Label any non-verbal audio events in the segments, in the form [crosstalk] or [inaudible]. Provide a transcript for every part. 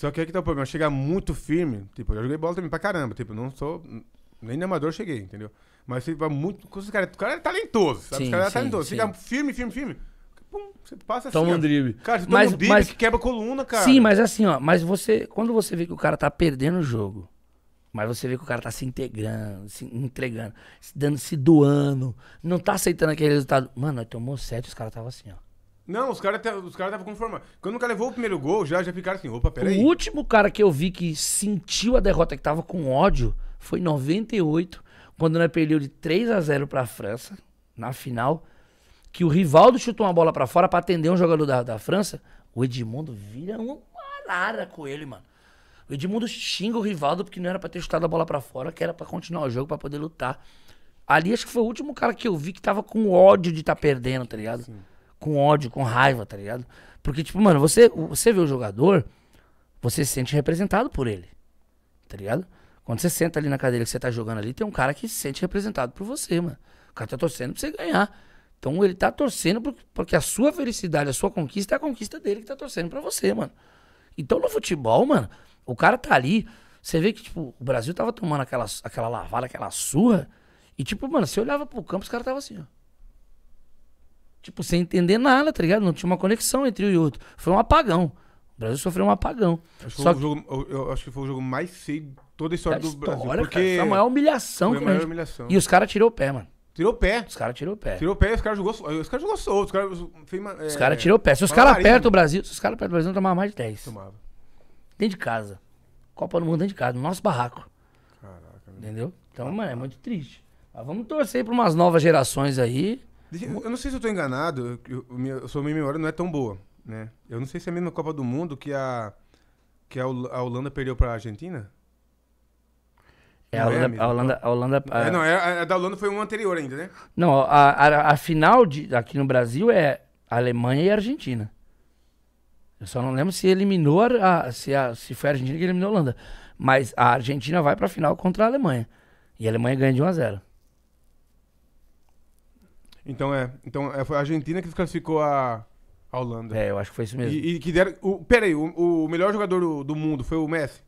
Só que aí que tá o problema. Chegar muito firme, tipo, eu joguei bola também pra caramba. Tipo, não sou. Nem de amador cheguei, entendeu? Mas você vai muito. Os cara, o cara é talentoso, sabe? Sim, os caras é talentoso. Sim. Fica firme, firme, firme. Pum, você passa assim. Toma um drible. Cara, você toma um drible mas... que quebra a coluna, cara. Sim, mas assim, ó. Mas você. Quando você vê que o cara tá perdendo o jogo, mas você vê que o cara tá se integrando, se entregando, se dando, se doando, não tá aceitando aquele resultado. Mano, nós tomou sete, os caras estavam assim, ó. Não, os caras estavam cara tá, conformados. Quando o cara levou o primeiro gol, já, já ficaram assim, opa, peraí. O último cara que eu vi que sentiu a derrota, que tava com ódio, foi em 98, quando nós perdeu de 3 a 0 pra França, na final, que o Rivaldo chutou uma bola para fora para atender um jogador da, da França, o Edmundo vira um arara com ele, mano. O Edmundo xinga o Rivaldo porque não era pra ter chutado a bola para fora, que era para continuar o jogo, para poder lutar. Ali acho que foi o último cara que eu vi que tava com ódio de estar tá perdendo, tá ligado? Sim com ódio, com raiva, tá ligado? Porque, tipo, mano, você, você vê o jogador, você se sente representado por ele, tá ligado? Quando você senta ali na cadeira que você tá jogando ali, tem um cara que se sente representado por você, mano. O cara tá torcendo pra você ganhar. Então ele tá torcendo porque a sua felicidade, a sua conquista é a conquista dele que tá torcendo pra você, mano. Então no futebol, mano, o cara tá ali. Você vê que, tipo, o Brasil tava tomando aquela, aquela lavada, aquela surra. E, tipo, mano, você olhava pro campo, os caras tava assim, ó tipo, sem entender nada, tá ligado? Não tinha uma conexão entre um e outro. Foi um apagão. O Brasil sofreu um apagão. Acho Só que... Jogo, eu, eu, acho que foi o jogo mais de toda a história, da história do Brasil. Porque cara, foi é a maior humilhação. Foi a maior gente... humilhação. E os caras tirou o pé, mano. Tirou o pé. Os caras tirou o pé. Tirou o pé e os caras jogou, os cara jogou solto. Os caras é... Os cara tirou o pé. Se os caras apertam o Brasil, se os caras apertam o Brasil, não tomavam mais de 10. Tomava. Dentro de casa. Copa do Mundo dentro de casa, no nosso barraco. Caraca. Entendeu? Então, mano, é muito triste. Mas vamos torcer para umas novas gerações aí eu não sei se eu tô enganado, eu, eu, sou minha memória não é tão boa, né? Eu não sei se é a mesma Copa do Mundo que a que a Holanda perdeu para é, a Argentina. É, a Holanda, a, Holanda, a Holanda, a é, é, não, é, a é, da Holanda foi uma anterior ainda, né? Não, a, a, a final de, aqui no Brasil é Alemanha e Argentina. Eu só não lembro se eliminou a, se, a, se foi a Argentina que eliminou a Holanda. Mas a Argentina vai para a final contra a Alemanha. E a Alemanha ganha de 1 a 0 então é. Então é, foi a Argentina que desclassificou a, a Holanda. É, eu acho que foi isso mesmo. E, e que deram. O, peraí, o, o melhor jogador do, do mundo foi o Messi?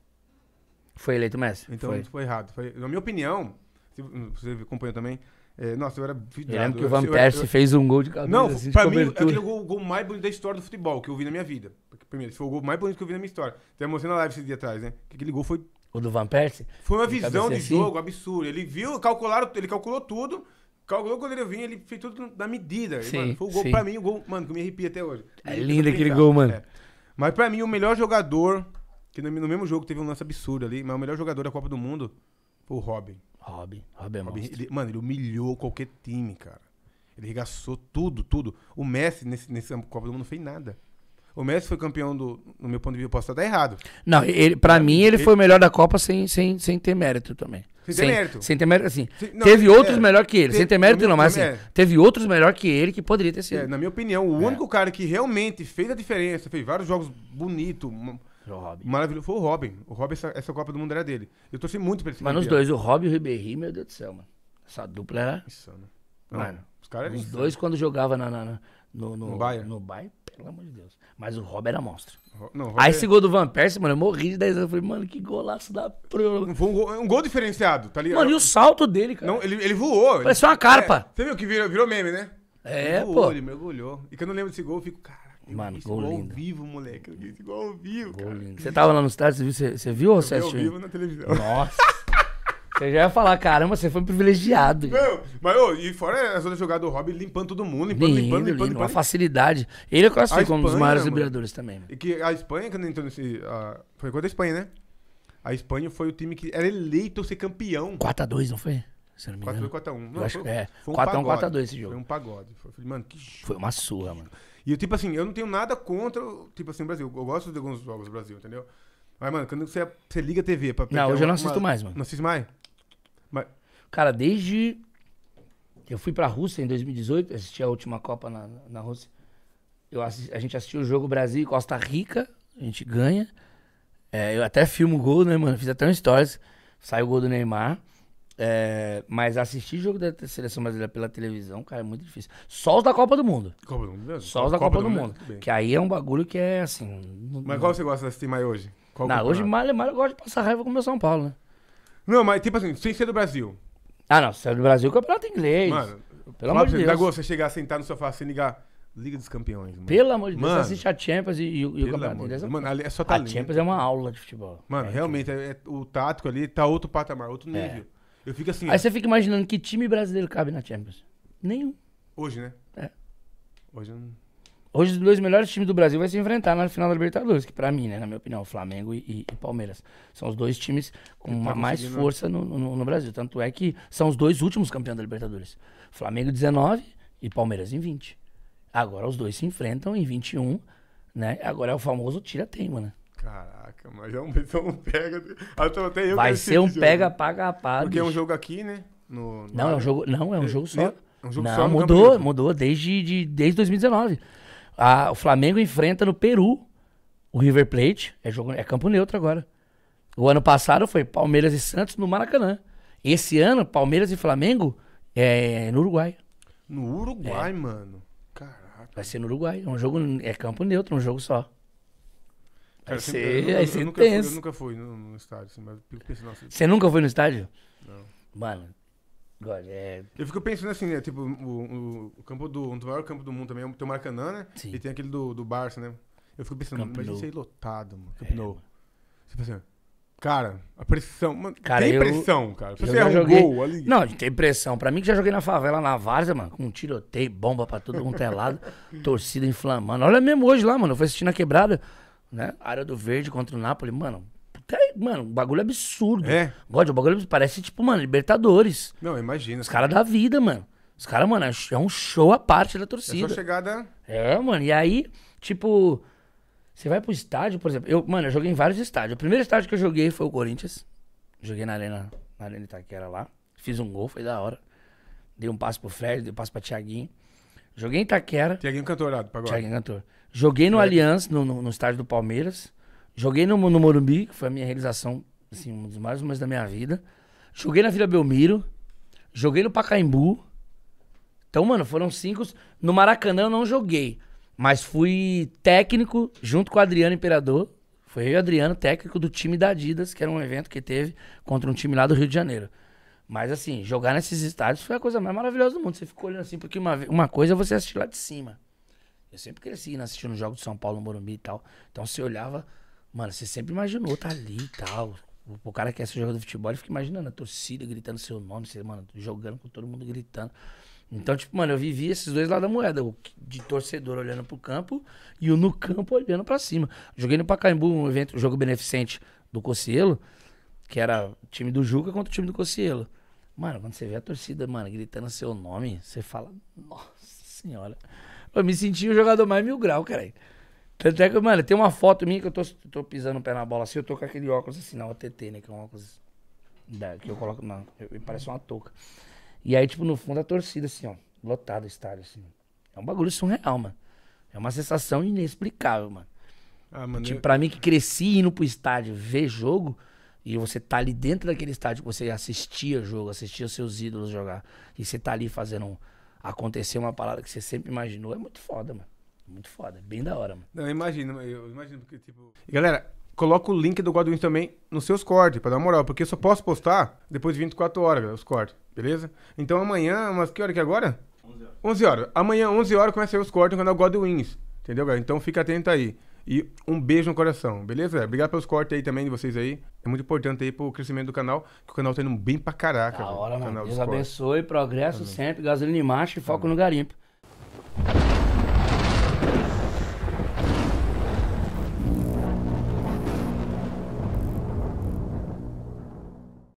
Foi eleito Messi. Então foi, foi errado. Foi, na minha opinião, se você acompanhou também. É, nossa, eu era vidrado. lembro que o Van Persie fez um gol de cabeça. Não, assim, pra mim, aquele gol, o gol mais bonito da história do futebol que eu vi na minha vida. Porque, primeiro, foi o gol mais bonito que eu vi na minha história. Até mostrei na live esses dias atrás, né? Que aquele gol foi. O do Van Persie? Foi uma visão de assim. jogo absurda. Ele viu, calcularam, ele calculou tudo Calculou quando ele vinha, ele fez tudo na medida. Sim, mano, foi o gol, sim. pra mim, o gol, mano, que eu me arrepia até hoje. É lindo aquele gol, mano. É. Mas pra mim, o melhor jogador, que no, no, mesmo jogo teve um lance absurdo ali, mas o melhor jogador da Copa do Mundo foi o Robin. Robin, Robin é ele, Mano, ele humilhou qualquer time, cara. Ele regaçou tudo, tudo. O Messi, nesse, nesse Copa do Mundo, não fez nada. O Messi foi campeão do. No meu ponto de vista, posso estar errado. Não, ele, pra é, mim, ele, ele, foi o melhor da Copa sem, sem, sem ter mérito também. Sem, sem ter mérito. Sem ter mérito, assim. Sem, não, teve é, outros é, melhor que ele. sem ter mérito, não, mas assim. É. Teve outros melhor que ele que poderia ter sido. É, na minha opinião, o único cara que realmente fez a diferença, fez vários jogos bonitos. Maravilhoso. Foi o Robin. O Robin, essa, essa Copa do Mundo era dele. Eu torci muito pra ele. Mas nos dois, o Robin e o Ribeirinho, meu Deus do céu, mano. Essa dupla era. Insano. Mano. os caras Os dois, quando jogava na, na, na no, no, no Bayern. No Bayern pelo amor de Deus. Mas o Rob era monstro. Não, Aí esse gol do Van Persie, mano, eu morri de 10 anos. Eu falei, mano, que golaço da pro. Foi um gol, um gol diferenciado, tá ligado? Mano, e o salto dele, cara. Não, ele, ele voou. Parecia uma é, carpa. É, você viu que virou, virou meme, né? É, ele voou, pô. Ele mergulhou. E que eu não lembro desse gol, eu fico, cara. mano, gol igual lindo. ao vivo, moleque. Eu vi igual ao vivo, gol cara. Lindo. Você tava lá no estádio, você viu, você, você viu ou você assistiu? Eu ao vivo na televisão. Nossa. [laughs] Você já ia falar, caramba, você foi um privilegiado. Meu, mas, ô, e fora as outras jogadas do Robin, limpando todo mundo, limpando, lindo, limpando, limpando, lindo, facilidade. Ele é classificou como um dos maiores liberadores também. Né? E que a Espanha, quando entrou nesse... A, foi contra a Espanha, né? A Espanha foi o time que era eleito ser campeão. 4x2, não foi? Se não me 4 engano. 4x1. Não, acho que é. Foi um 4x1, 4x2 esse jogo. Foi um pagode. Foi, mano, que... Foi uma surra, mano. E, tipo assim, eu não tenho nada contra, tipo assim, o Brasil. Eu gosto de alguns jogos do Brasil, entendeu? Mas, mano, quando você, você liga a TV pra Não, hoje eu não assisto uma... mais, mano. Não assisto mais? Mas... Cara, desde. Eu fui pra Rússia em 2018, assisti a última Copa na, na Rússia. Eu assisti, a gente assistiu o jogo Brasil e Costa Rica, a gente ganha. É, eu até filmo o gol, né, mano? Fiz até um stories, saiu o gol do Neymar. É, mas assistir jogo da seleção brasileira pela televisão, cara, é muito difícil. Só os da Copa do Mundo. Copa do Mundo. Só os da Copa, Copa do, do, Mundo. mundo. Que aí é um bagulho que é assim. Mas não... qual você gosta de assistir mais hoje? Qual não, é hoje mais, mais eu gosto de passar raiva com o meu São Paulo, né? Não, mas tipo assim, sem ser do Brasil. Ah, não. Se é do Brasil, campeonato é inglês. Mano, pelo amor de Deus. Gago, você chegar, sentar no sofá, assim, ligar... Liga dos Campeões, mano. Pelo amor de Deus, mano, assiste a Champions e, e o Campeonato Inglês. Mano, ali é só tá A Champions é uma aula de futebol. Mano, é, realmente, tipo- é, é, o tático ali tá outro patamar, outro é. nível. Eu fico assim... Aí você fica imaginando que time brasileiro cabe na Champions. Nenhum. Hoje, né? É. Hoje não... Hoje os dois melhores times do Brasil vai se enfrentar na final da Libertadores, que para mim, né, na minha opinião, Flamengo e, e, Palmeiras. São os dois times com tá mais força no, no, no, Brasil. Tanto é que são os dois últimos campeões da Libertadores. Flamengo 19 e Palmeiras em 20. Agora os dois se enfrentam em 21, né? Agora é o famoso tira-teima, né? Caraca, mas é um, [laughs] é um pega. Ah, então até eu vai ser um pega paga paga. Porque é um jogo aqui, né? No, no não, é um jogo, não, é um é, jogo né? só. é um jogo não, só mudou, mudou desde, de, desde 2019. A, o Flamengo enfrenta no Peru o River Plate. É, jogo, é campo neutro agora. O ano passado foi Palmeiras e Santos no Maracanã. Esse ano, Palmeiras e Flamengo é no Uruguai. No Uruguai, é. mano. Caraca. Vai ser no Uruguai. É um jogo, é campo neutro, um jogo só. Cara, ser, eu, vai eu, ser eu, nunca fui, eu, nunca fui, no, no estádio. Assim, mas pensei, Você nunca foi no estádio? Não. Mano, Agora, é... Eu fico pensando assim, né? Tipo, o, o campo do. Um dos do mundo também é tem o Maracanã, né? Sim. E tem aquele do, do Barça, né? Eu fico pensando, mas isso aí lotado, mano. Camp é, Tipo assim, cara, a pressão. Mano, cara, tem eu, pressão, cara. Se você erra joguei... gol ali. Não, tem pressão. Pra mim que já joguei na favela, na várzea, mano, com um tiroteio, bomba pra todo mundo telado, é lado, [laughs] torcida inflamando. Olha mesmo hoje lá, mano. Eu fui assistindo a quebrada, né? Área do Verde contra o Napoli, mano mano, um bagulho absurdo. É. God, o um bagulho parece tipo, mano, Libertadores. Não, imagina. Os caras da vida, mano. Os caras, mano, é, é um show à parte da torcida. É só chegada. É, mano, e aí, tipo, você vai pro estádio, por exemplo. Eu, mano, eu joguei em vários estádios. O primeiro estádio que eu joguei foi o Corinthians. Joguei na Arena, na Arena Itaquera lá. Fiz um gol, foi da hora. Dei um passo pro Fred, dei um passo pra Tiaguinho. Joguei em Itaquera. Tiaguinho cantorado pra agora. Tiaguinho cantor. Joguei no Fred. Allianz, no, no, no estádio do Palmeiras. Joguei no, no Morumbi, que foi a minha realização, assim, um dos maiores momentos da minha vida. Joguei na Vila Belmiro. Joguei no Pacaembu. Então, mano, foram cinco. No Maracanã eu não joguei. Mas fui técnico junto com o Adriano Imperador. Foi eu e o Adriano, técnico do time da Adidas, que era um evento que teve contra um time lá do Rio de Janeiro. Mas assim, jogar nesses estádios foi a coisa mais maravilhosa do mundo. Você ficou olhando assim, porque uma, uma coisa é você assistir lá de cima. Eu sempre cresci né, assistindo jogos de São Paulo no Morumbi e tal. Então você olhava Mano, você sempre imaginou, tá ali e tal. O cara que é seu jogador de futebol, ele fica imaginando a torcida gritando seu nome, você, mano, jogando com todo mundo gritando. Então, tipo, mano, eu vivi esses dois lados da moeda. O de torcedor olhando pro campo e o no campo olhando para cima. Joguei no Pacaembu um evento, um jogo beneficente do Cocielo, que era time do Juca contra o time do Cocielo. Mano, quando você vê a torcida, mano, gritando seu nome, você fala, nossa senhora. Eu me senti o um jogador mais mil grau, cara. Tanto é que, mano, tem uma foto minha que eu tô, tô pisando o pé na bola assim, eu tô com aquele óculos assim, não, OTT, né? Que é um óculos da, que eu coloco, mano, parece uma touca. E aí, tipo, no fundo a torcida, assim, ó, lotado o estádio, assim. É um bagulho surreal, mano. É uma sensação inexplicável, mano. Ah, mano tipo, eu... pra mim que cresci indo pro estádio ver jogo, e você tá ali dentro daquele estádio, que você assistia jogo, assistia seus ídolos jogar, e você tá ali fazendo acontecer uma parada que você sempre imaginou, é muito foda, mano. Muito foda, bem da hora, mano. Não, eu imagino, eu imagino, porque, tipo. Galera, coloca o link do Godwin também nos seus cortes, pra dar uma moral, porque eu só posso postar depois de 24 horas, os cortes, beleza? Então amanhã, mas que hora que é agora? 11 horas. 11 horas. Amanhã, 11 horas, começa aí os cortes no canal é Godwins, entendeu, galera? Então fica atento aí. E um beijo no coração, beleza? Obrigado pelos cortes aí também de vocês aí. É muito importante aí pro crescimento do canal, que o canal tá indo bem pra caraca. Da hora, mano. Deus abençoe, progresso Amém. Tá sempre, gasolina em marcha e foco Amém. Tá no garimpo.